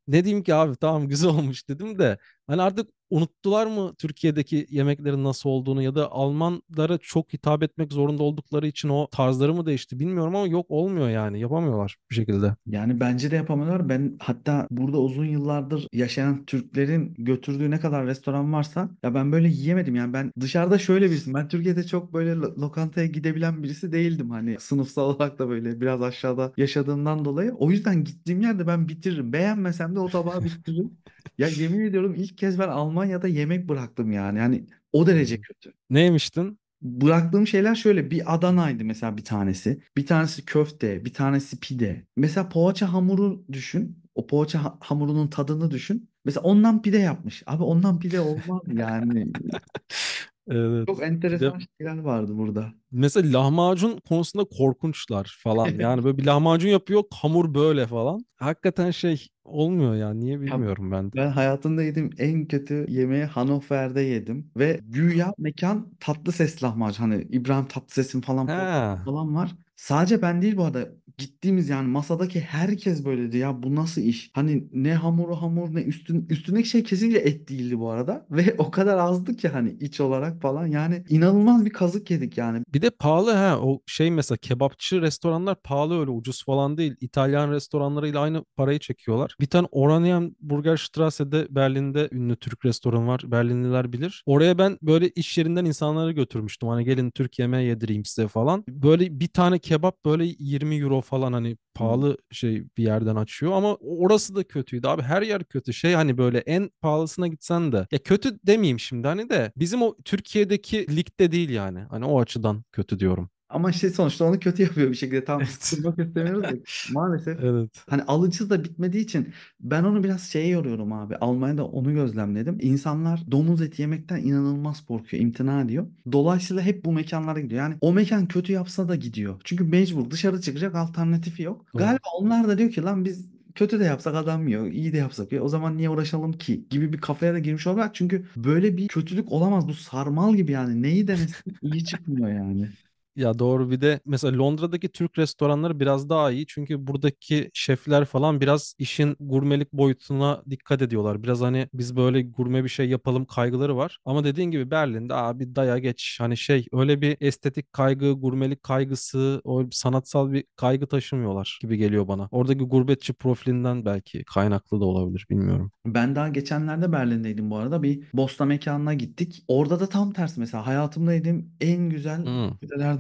ne diyeyim ki abi tamam güzel olmuş dedim de hani artık unuttular mı Türkiye'deki yemeklerin nasıl olduğunu ya da Almanlara çok hitap etmek zorunda oldukları için o tarzları mı değişti bilmiyorum ama yok olmuyor yani yapamıyorlar bir şekilde. Yani bence de yapamıyorlar. Ben hatta burada uzun yıllardır yaşayan Türklerin götürdüğü ne kadar restoran varsa ya ben böyle yiyemedim yani ben dışarıda şöyle birisin. Ben Türkiye'de çok böyle lokantaya gidebilen birisi değildim hani sınıfsal olarak da böyle biraz aşağıda yaşadığımdan dolayı. O yüzden gittiğim yerde ben bitiririm. Beğenmesem de o tabağı bitiririm. ya yemin ediyorum ilk kez ben Alman Almanya'da yemek bıraktım yani. Yani o derece hmm. kötü. Ne yemiştin? Bıraktığım şeyler şöyle bir Adana'ydı mesela bir tanesi. Bir tanesi köfte, bir tanesi pide. Mesela poğaça hamuru düşün. O poğaça hamurunun tadını düşün. Mesela ondan pide yapmış. Abi ondan pide olmaz yani. Evet. Çok enteresan şeyler vardı burada. mesela lahmacun konusunda korkunçlar falan. Yani böyle bir lahmacun yapıyor, hamur böyle falan. Hakikaten şey olmuyor yani. Niye bilmiyorum ben de. ben hayatımda yediğim en kötü yemeği Hanover'de yedim. Ve güya mekan tatlı ses lahmacun. Hani İbrahim Tatlıses'in falan programı falan var. Sadece ben değil bu arada gittiğimiz yani masadaki herkes böyleydi ya bu nasıl iş? Hani ne hamuru hamur ne üstün üstündeki şey kesinlikle et değildi bu arada ve o kadar azdı ki hani iç olarak falan yani inanılmaz bir kazık yedik yani. Bir de pahalı ha o şey mesela kebapçı restoranlar pahalı öyle ucuz falan değil. İtalyan restoranlarıyla aynı parayı çekiyorlar. Bir tane Oranian Burger Strasse'de Berlin'de ünlü Türk restoranı var. Berlinliler bilir. Oraya ben böyle iş yerinden insanları götürmüştüm. Hani gelin Türk yemeği yedireyim size falan. Böyle bir tane kebap böyle 20 euro falan hani pahalı şey bir yerden açıyor ama orası da kötüydü abi her yer kötü şey hani böyle en pahalısına gitsen de ya kötü demeyeyim şimdi hani de bizim o Türkiye'deki ligde değil yani hani o açıdan kötü diyorum. Ama işte sonuçta onu kötü yapıyor bir şekilde. Tam Evet. kırmak istemiyoruz da maalesef. Evet. Hani alıcı da bitmediği için ben onu biraz şeye yoruyorum abi. Almanya'da onu gözlemledim. İnsanlar domuz eti yemekten inanılmaz korkuyor, imtina ediyor. Dolayısıyla hep bu mekanlara gidiyor. Yani o mekan kötü yapsa da gidiyor. Çünkü mecbur dışarı çıkacak alternatifi yok. Doğru. Galiba onlar da diyor ki lan biz kötü de yapsak adam yiyor, iyi de yapsak yiyor. O zaman niye uğraşalım ki gibi bir kafaya da girmiş olabilir. Çünkü böyle bir kötülük olamaz. Bu sarmal gibi yani. Neyi denesin iyi çıkmıyor yani. Ya doğru bir de mesela Londra'daki Türk restoranları biraz daha iyi. Çünkü buradaki şefler falan biraz işin gurmelik boyutuna dikkat ediyorlar. Biraz hani biz böyle gurme bir şey yapalım kaygıları var. Ama dediğin gibi Berlin'de abi daya geç hani şey öyle bir estetik kaygı, gurmelik kaygısı, o sanatsal bir kaygı taşımıyorlar gibi geliyor bana. Oradaki gurbetçi profilinden belki kaynaklı da olabilir bilmiyorum. Ben daha geçenlerde Berlin'deydim bu arada. Bir Bosta mekanına gittik. Orada da tam tersi mesela hayatımda yediğim en güzel hmm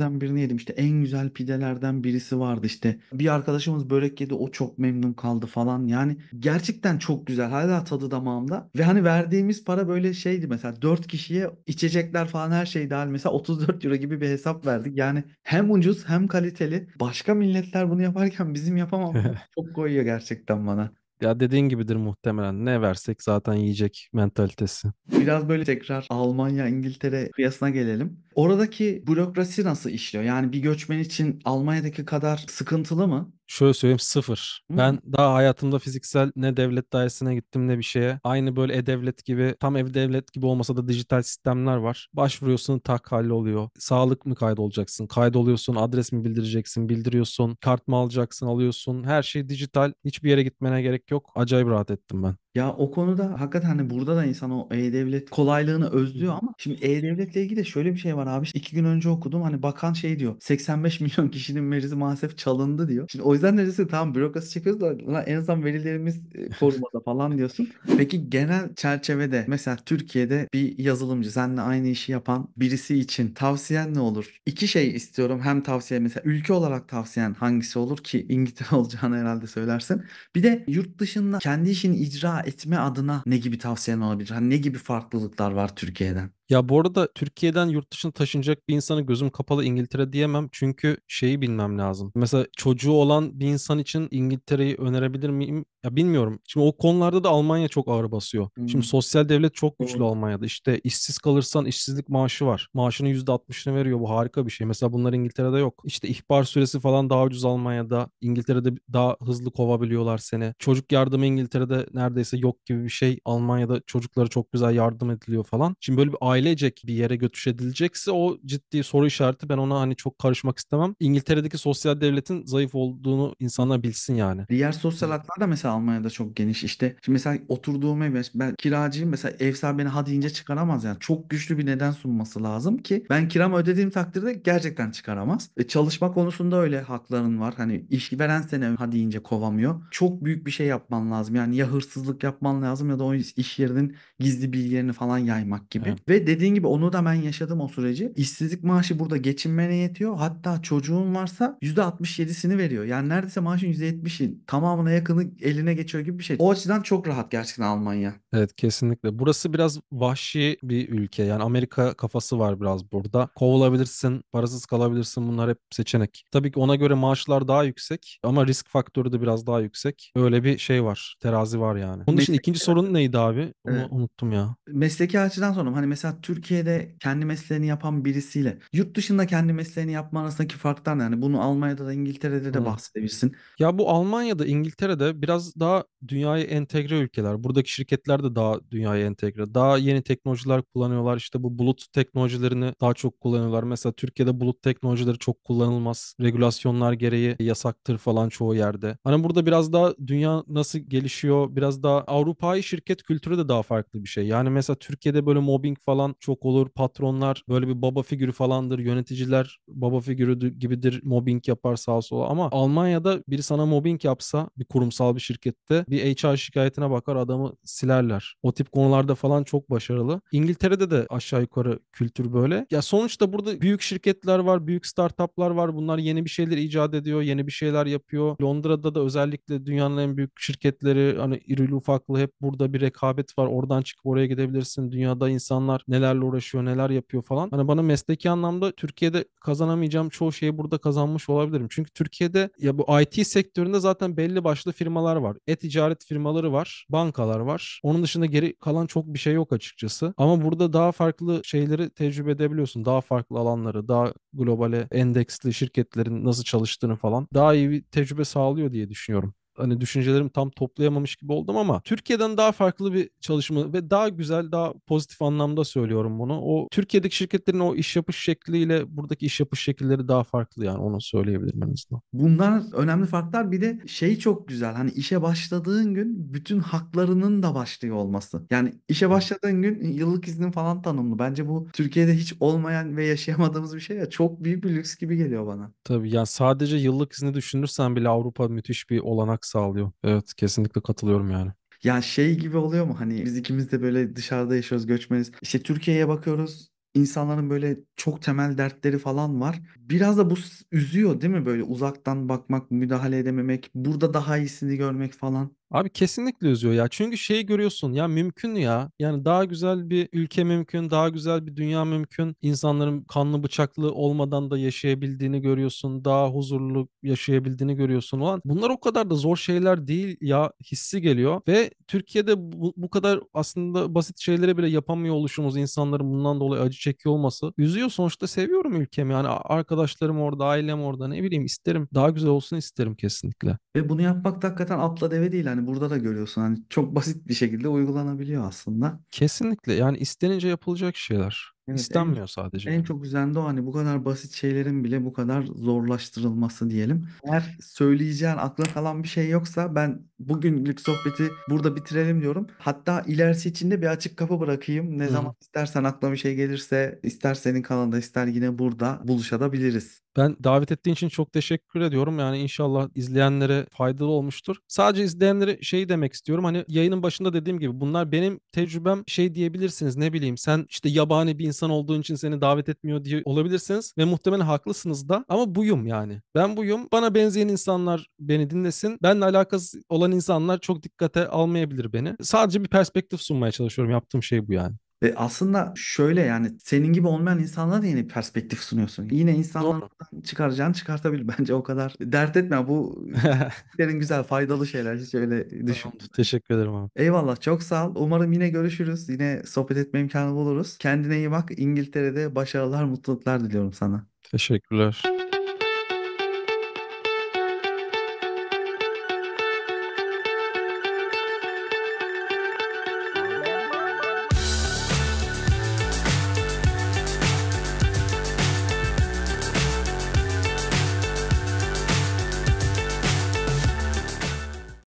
pidelerden birini yedim. İşte en güzel pidelerden birisi vardı işte. Bir arkadaşımız börek yedi o çok memnun kaldı falan. Yani gerçekten çok güzel. Hala tadı damağımda. Ve hani verdiğimiz para böyle şeydi mesela 4 kişiye içecekler falan her şey dahil mesela 34 euro gibi bir hesap verdik. Yani hem ucuz hem kaliteli. Başka milletler bunu yaparken bizim yapamam. çok koyuyor gerçekten bana. Ya dediğin gibidir muhtemelen. Ne versek zaten yiyecek mentalitesi. Biraz böyle tekrar Almanya, İngiltere kıyasına gelelim. Oradaki bürokrasi nasıl işliyor? Yani bir göçmen için Almanya'daki kadar sıkıntılı mı? Şöyle söyleyeyim sıfır. Hmm. Ben daha hayatımda fiziksel ne devlet dairesine gittim ne bir şeye. Aynı böyle e-devlet gibi tam ev devlet gibi olmasa da dijital sistemler var. Başvuruyorsun tak halli oluyor. Sağlık mı kaydolacaksın? Kaydoluyorsun adres mi bildireceksin? Bildiriyorsun. Kart mı alacaksın? Alıyorsun. Her şey dijital. Hiçbir yere gitmene gerek yok. Acayip rahat ettim ben. Ya o konuda hakikaten hani burada da insan o e-devlet kolaylığını özlüyor ama şimdi e-devletle ilgili de şöyle bir şey var abi. iki gün önce okudum hani bakan şey diyor 85 milyon kişinin verisi maalesef çalındı diyor. Şimdi o yüzden neresi tamam bürokrasi çekiyoruz da en azından verilerimiz e, korumada falan diyorsun. Peki genel çerçevede mesela Türkiye'de bir yazılımcı seninle aynı işi yapan birisi için tavsiyen ne olur? İki şey istiyorum hem tavsiye mesela ülke olarak tavsiyen hangisi olur ki İngiltere olacağını herhalde söylersin. Bir de yurt dışında kendi işini icra etme adına ne gibi tavsiyen olabilir? Hani ne gibi farklılıklar var Türkiye'den? Ya bu arada Türkiye'den yurt dışına taşınacak bir insanı gözüm kapalı İngiltere diyemem. Çünkü şeyi bilmem lazım. Mesela çocuğu olan bir insan için İngiltere'yi önerebilir miyim? Ya bilmiyorum. Şimdi o konularda da Almanya çok ağır basıyor. Şimdi sosyal devlet çok güçlü Almanya'da. İşte işsiz kalırsan işsizlik maaşı var. Maaşının %60'ını veriyor. Bu harika bir şey. Mesela bunlar İngiltere'de yok. İşte ihbar süresi falan daha ucuz Almanya'da. İngiltere'de daha hızlı kovabiliyorlar seni. Çocuk yardımı İngiltere'de neredeyse yok gibi bir şey. Almanya'da çocuklara çok güzel yardım ediliyor falan. Şimdi böyle bir aile ailecek bir yere götüş edilecekse o ciddi soru işareti. Ben ona hani çok karışmak istemem. İngiltere'deki sosyal devletin zayıf olduğunu insana bilsin yani. Diğer sosyal haklar da mesela Almanya'da çok geniş. işte. şimdi mesela oturduğum ev ben kiracıyım mesela ev sahibi beni ha deyince çıkaramaz yani. Çok güçlü bir neden sunması lazım ki ben kiramı ödediğim takdirde gerçekten çıkaramaz. E, çalışma konusunda öyle hakların var. Hani iş veren seni hadi ince kovamıyor. Çok büyük bir şey yapman lazım. Yani ya hırsızlık yapman lazım ya da o iş yerinin gizli bilgilerini falan yaymak gibi. Evet. Ve dediğin gibi onu da ben yaşadım o süreci. İşsizlik maaşı burada geçinmene yetiyor. Hatta çocuğun varsa %67'sini veriyor. Yani neredeyse maaşın %70'in tamamına yakını eline geçiyor gibi bir şey. O açıdan çok rahat gerçekten Almanya. Evet kesinlikle. Burası biraz vahşi bir ülke. Yani Amerika kafası var biraz burada. Kovulabilirsin, parasız kalabilirsin. Bunlar hep seçenek. Tabii ki ona göre maaşlar daha yüksek ama risk faktörü de biraz daha yüksek. Öyle bir şey var. Terazi var yani. Onun için ikinci sorun neydi abi? Onu evet. unuttum ya. Mesleki açıdan sonra hani mesela fakat Türkiye'de kendi mesleğini yapan birisiyle yurt dışında kendi mesleğini yapma arasındaki farktan yani bunu Almanya'da da İngiltere'de de hmm. bahsedebilirsin. Ya bu Almanya'da İngiltere'de biraz daha dünyaya entegre ülkeler. Buradaki şirketler de daha dünyaya entegre. Daha yeni teknolojiler kullanıyorlar. İşte bu bulut teknolojilerini daha çok kullanıyorlar. Mesela Türkiye'de bulut teknolojileri çok kullanılmaz. Regülasyonlar gereği yasaktır falan çoğu yerde. Hani burada biraz daha dünya nasıl gelişiyor? Biraz daha Avrupa'yı şirket kültürü de daha farklı bir şey. Yani mesela Türkiye'de böyle mobbing falan falan çok olur. Patronlar böyle bir baba figürü falandır. Yöneticiler baba figürü gibidir. Mobbing yapar sağa sola. Ama Almanya'da biri sana mobbing yapsa bir kurumsal bir şirkette bir HR şikayetine bakar adamı silerler. O tip konularda falan çok başarılı. İngiltere'de de aşağı yukarı kültür böyle. Ya sonuçta burada büyük şirketler var, büyük startuplar var. Bunlar yeni bir şeyler icat ediyor, yeni bir şeyler yapıyor. Londra'da da özellikle dünyanın en büyük şirketleri hani irili ufaklı hep burada bir rekabet var. Oradan çıkıp oraya gidebilirsin. Dünyada insanlar nelerle uğraşıyor, neler yapıyor falan. Hani bana mesleki anlamda Türkiye'de kazanamayacağım çoğu şeyi burada kazanmış olabilirim. Çünkü Türkiye'de ya bu IT sektöründe zaten belli başlı firmalar var. E-ticaret firmaları var, bankalar var. Onun dışında geri kalan çok bir şey yok açıkçası. Ama burada daha farklı şeyleri tecrübe edebiliyorsun. Daha farklı alanları, daha globale endeksli şirketlerin nasıl çalıştığını falan daha iyi bir tecrübe sağlıyor diye düşünüyorum hani düşüncelerimi tam toplayamamış gibi oldum ama Türkiye'den daha farklı bir çalışma ve daha güzel, daha pozitif anlamda söylüyorum bunu. O Türkiye'deki şirketlerin o iş yapış şekliyle buradaki iş yapış şekilleri daha farklı yani onu söyleyebilirim en azından. Bunlar önemli farklar. Bir de şey çok güzel. Hani işe başladığın gün bütün haklarının da başlıyor olması. Yani işe başladığın gün yıllık iznin falan tanımlı. Bence bu Türkiye'de hiç olmayan ve yaşayamadığımız bir şey ya. Çok büyük bir lüks gibi geliyor bana. Tabii yani sadece yıllık izni düşünürsen bile Avrupa müthiş bir olanak katkı sağlıyor. Evet kesinlikle katılıyorum yani. Ya şey gibi oluyor mu hani biz ikimiz de böyle dışarıda yaşıyoruz göçmeniz. İşte Türkiye'ye bakıyoruz insanların böyle çok temel dertleri falan var. Biraz da bu üzüyor değil mi böyle uzaktan bakmak, müdahale edememek, burada daha iyisini görmek falan. Abi kesinlikle üzüyor ya. Çünkü şeyi görüyorsun ya mümkün ya. Yani daha güzel bir ülke mümkün, daha güzel bir dünya mümkün. İnsanların kanlı bıçaklı olmadan da yaşayabildiğini görüyorsun. Daha huzurlu yaşayabildiğini görüyorsun. olan bunlar o kadar da zor şeyler değil ya hissi geliyor. Ve Türkiye'de bu, bu kadar aslında basit şeylere bile yapamıyor oluşumuz, insanların bundan dolayı acı çekiyor olması. Üzüyor sonuçta seviyorum ülkemi. Yani arkadaşlarım orada, ailem orada ne bileyim isterim. Daha güzel olsun isterim kesinlikle. Ve bunu yapmak da hakikaten atla deve değil. Hani yani burada da görüyorsun hani çok basit bir şekilde uygulanabiliyor aslında. Kesinlikle yani istenince yapılacak şeyler. Evet, en, İstenmiyor sadece. en çok üzen de o hani bu kadar basit şeylerin bile bu kadar zorlaştırılması diyelim. Eğer söyleyeceğin akla kalan bir şey yoksa ben bugünlük sohbeti burada bitirelim diyorum. Hatta ilerisi için de bir açık kapı bırakayım. Ne Hı zaman istersen akla bir şey gelirse ister senin kanalda ister yine burada buluşabiliriz. Ben davet ettiğin için çok teşekkür ediyorum. Yani inşallah izleyenlere faydalı olmuştur. Sadece izleyenlere şey demek istiyorum. Hani yayının başında dediğim gibi bunlar benim tecrübem şey diyebilirsiniz. Ne bileyim sen işte yabani bir insan olduğun için seni davet etmiyor diye olabilirsiniz ve muhtemelen haklısınız da ama buyum yani. Ben buyum. Bana benzeyen insanlar beni dinlesin. Benle alakası olan insanlar çok dikkate almayabilir beni. Sadece bir perspektif sunmaya çalışıyorum. Yaptığım şey bu yani. Ve aslında şöyle yani senin gibi olmayan insanlara da yeni bir perspektif sunuyorsun. Yine insanlardan Doğru. çıkaracağını çıkartabilir. Bence o kadar dert etme. Bu senin güzel faydalı şeyler. Hiç öyle düşün. Tamam, teşekkür ederim abi. Eyvallah çok sağ ol. Umarım yine görüşürüz. Yine sohbet etme imkanı buluruz. Kendine iyi bak. İngiltere'de başarılar, mutluluklar diliyorum sana. Teşekkürler.